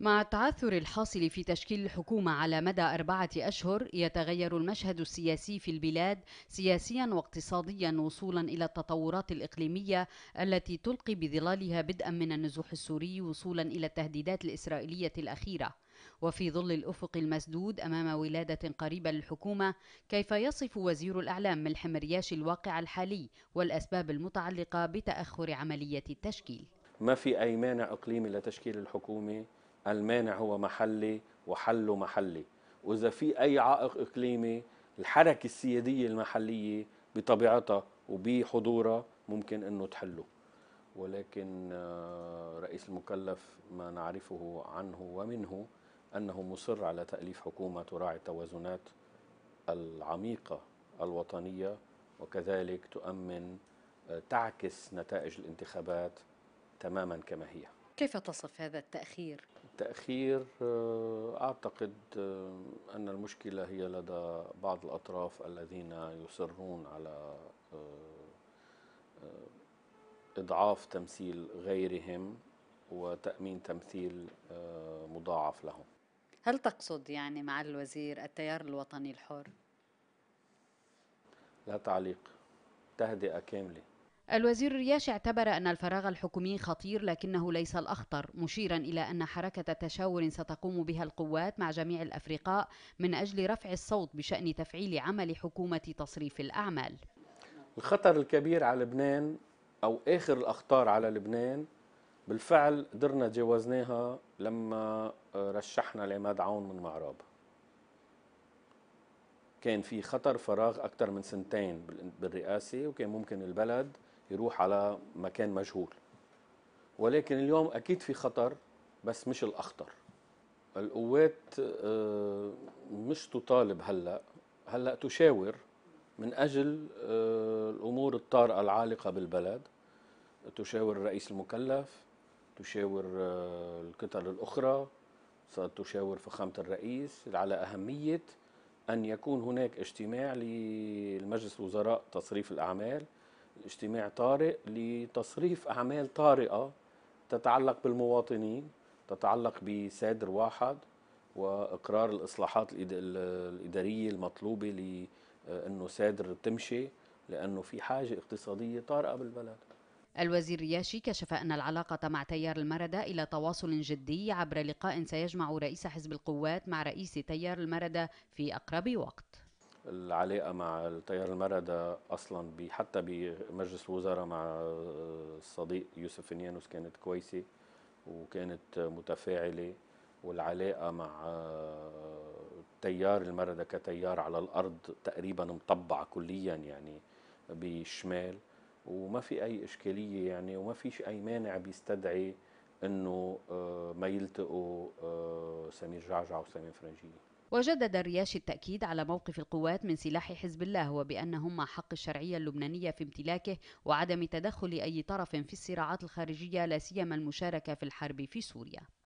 مع التعثر الحاصل في تشكيل الحكومة على مدى أربعة أشهر يتغير المشهد السياسي في البلاد سياسيا واقتصاديا وصولا إلى التطورات الإقليمية التي تلقي بظلالها بدءا من النزوح السوري وصولا إلى التهديدات الإسرائيلية الأخيرة وفي ظل الأفق المسدود أمام ولادة قريبة للحكومة كيف يصف وزير الإعلام ملحم رياش الواقع الحالي والأسباب المتعلقة بتأخر عملية التشكيل ما في أي مانع إقليمي لتشكيل الحكومة المانع هو محلي وحله محلي واذا في اي عائق اقليمي الحركه السياديه المحليه بطبيعتها وبحضورها ممكن انه تحله ولكن آه، رئيس المكلف ما نعرفه عنه ومنه انه مصر على تاليف حكومه تراعي التوازنات العميقه الوطنيه وكذلك تؤمن آه، تعكس نتائج الانتخابات تماما كما هي كيف تصف هذا التاخير التأخير آه، أعتقد آه، أن المشكلة هي لدى بعض الأطراف الذين يصرون على آه، إضعاف تمثيل غيرهم وتأمين تمثيل مضاعف لهم هل تقصد يعني مع الوزير التيار الوطني الحر؟ لا تعليق تهدئة كاملة الوزير الرياشي اعتبر أن الفراغ الحكومي خطير لكنه ليس الأخطر مشيرا إلى أن حركة تشاور ستقوم بها القوات مع جميع الأفرقاء من أجل رفع الصوت بشأن تفعيل عمل حكومة تصريف الأعمال الخطر الكبير على لبنان أو آخر الأخطار على لبنان بالفعل قدرنا جوازناها لما آه، رشحنا العماد عون من معراب كان في خطر فراغ أكثر من سنتين بالرئاسة وكان ممكن البلد يروح على مكان مجهول ولكن اليوم اكيد في خطر بس مش الاخطر القوات آه، مش تطالب هلا هلا تشاور من اجل آه، الامور الطارئه العالقه بالبلد تشاور الرئيس المكلف تشاور آه، الكتل الاخرى صارت تشاور فخامه الرئيس على اهميه ان يكون هناك اجتماع للمجلس الوزراء تصريف الاعمال اجتماع طارئ لتصريف أعمال طارئة تتعلق بالمواطنين تتعلق بسادر واحد واقرار الاصلاحات الاداريه المطلوبه لانه سادر تمشي لانه في حاجه اقتصاديه طارئه بالبلد الوزير رياشي كشف أن العلاقة مع تيار المردة إلى تواصل جدي عبر لقاء سيجمع رئيس حزب القوات مع رئيس تيار المردة في أقرب وقت العلاقه مع التيار المرده اصلا بي حتى بمجلس الوزراء مع الصديق آه، يوسف فنيانوس كانت كويسه وكانت متفاعله والعلاقه مع آه، تيار المرده كتيار على الارض تقريبا مطبعه كليا يعني بالشمال وما في اي اشكاليه يعني وما فيش اي مانع بيستدعي انه آه، ما يلتقوا سمير جعجع وسمير فرنجيه وجدد الرياشي التأكيد على موقف القوات من سلاح حزب الله وبأنهم مع حق الشرعية اللبنانية في امتلاكه وعدم تدخل أي طرف في الصراعات الخارجية لا سيما المشاركة في الحرب في سوريا